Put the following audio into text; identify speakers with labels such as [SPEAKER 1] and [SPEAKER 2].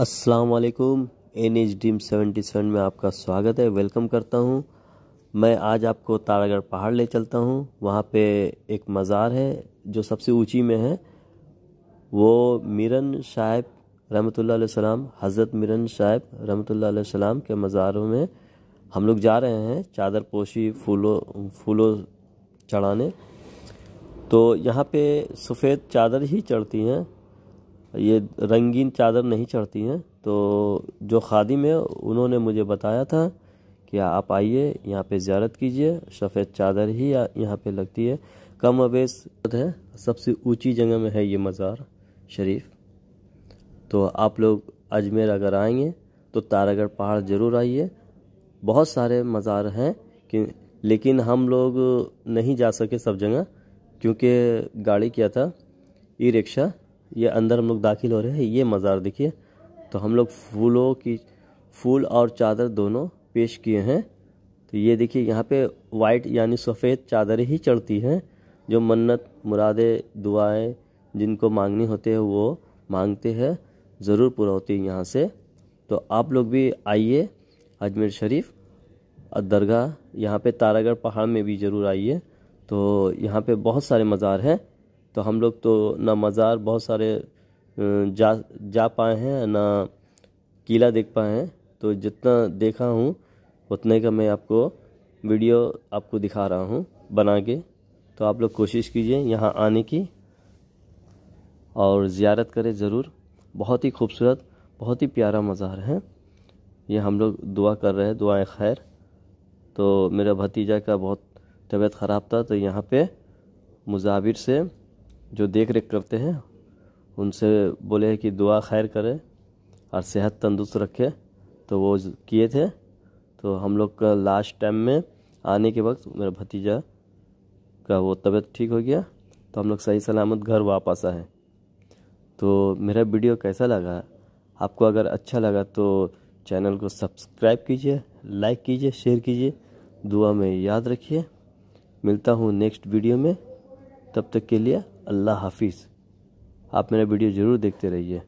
[SPEAKER 1] अस्सलाम वालेकुम N H डीम सेवेंटी सेवन में आपका स्वागत है वेलकम करता हूँ मैं आज आपको तारागढ़ पहाड़ ले चलता हूँ वहाँ पे एक मज़ार है जो सबसे ऊंची में है वो मिरन साहेब रहमत सलाम हज़रत मिरन साहेब रहमत सलाम के मज़ारों में हम लोग जा रहे हैं चादर पोशी फूलों फूलों चढ़ाने तो यहाँ पे सफ़ेद चादर ही चढ़ती हैं ये रंगीन चादर नहीं चढ़ती हैं तो जो खादिम है उन्होंने मुझे बताया था कि आप आइए यहाँ पे ज़्यारत कीजिए सफ़ेद चादर ही यहाँ पे लगती है कम अवेश है सबसे ऊंची जगह में है ये मज़ार शरीफ तो आप लोग अजमेर अगर आएंगे तो तारागढ़ पहाड़ ज़रूर आइए बहुत सारे मज़ार हैं कि लेकिन हम लोग नहीं जा सके सब जगह क्योंकि गाड़ी क्या था ई रिक्शा ये अंदर हम लोग दाखिल हो रहे हैं ये मज़ार देखिए तो हम लोग फूलों की फूल और चादर दोनों पेश किए हैं तो ये देखिए यहाँ पे वाइट यानी सफ़ेद चादर ही चढ़ती हैं जो मन्नत मुरादें दुआएं जिनको मांगनी होते हैं वो मांगते हैं ज़रूर पूरा होती है यहाँ से तो आप लोग भी आइए अजमेर शरीफ दरगाह यहाँ पे तारागढ़ पहाड़ में भी ज़रूर आइए तो यहाँ पे बहुत सारे मज़ार हैं तो हम लोग तो ना मज़ार बहुत सारे जा जा पाए हैं ना किला देख पाए हैं तो जितना देखा हूँ उतने का मैं आपको वीडियो आपको दिखा रहा हूँ बना के तो आप लोग कोशिश कीजिए यहाँ आने की और ज़्यारत करें ज़रूर बहुत ही खूबसूरत बहुत ही प्यारा मज़ार है ये हम लोग दुआ कर रहे हैं दुआएं खैर तो मेरा भतीजा का बहुत तबीयत ख़राब था तो यहाँ पे मुजाविर से जो देख रेख करते हैं उनसे बोले कि दुआ खैर करें और सेहत तंदुरुस्त रखे तो वो किए थे तो हम लोग का लास्ट टाइम में आने के वक्त मेरा भतीजा का वो तबीयत ठीक हो गया तो हम लोग सही सलामत घर वापस आए तो मेरा वीडियो कैसा लगा आपको अगर अच्छा लगा तो चैनल को सब्सक्राइब कीजिए लाइक कीजिए शेयर कीजिए दुआ में याद रखिए मिलता हूँ नेक्स्ट वीडियो में तब तक के लिए अल्लाह हाफिज़ आप मेरा वीडियो ज़रूर देखते रहिए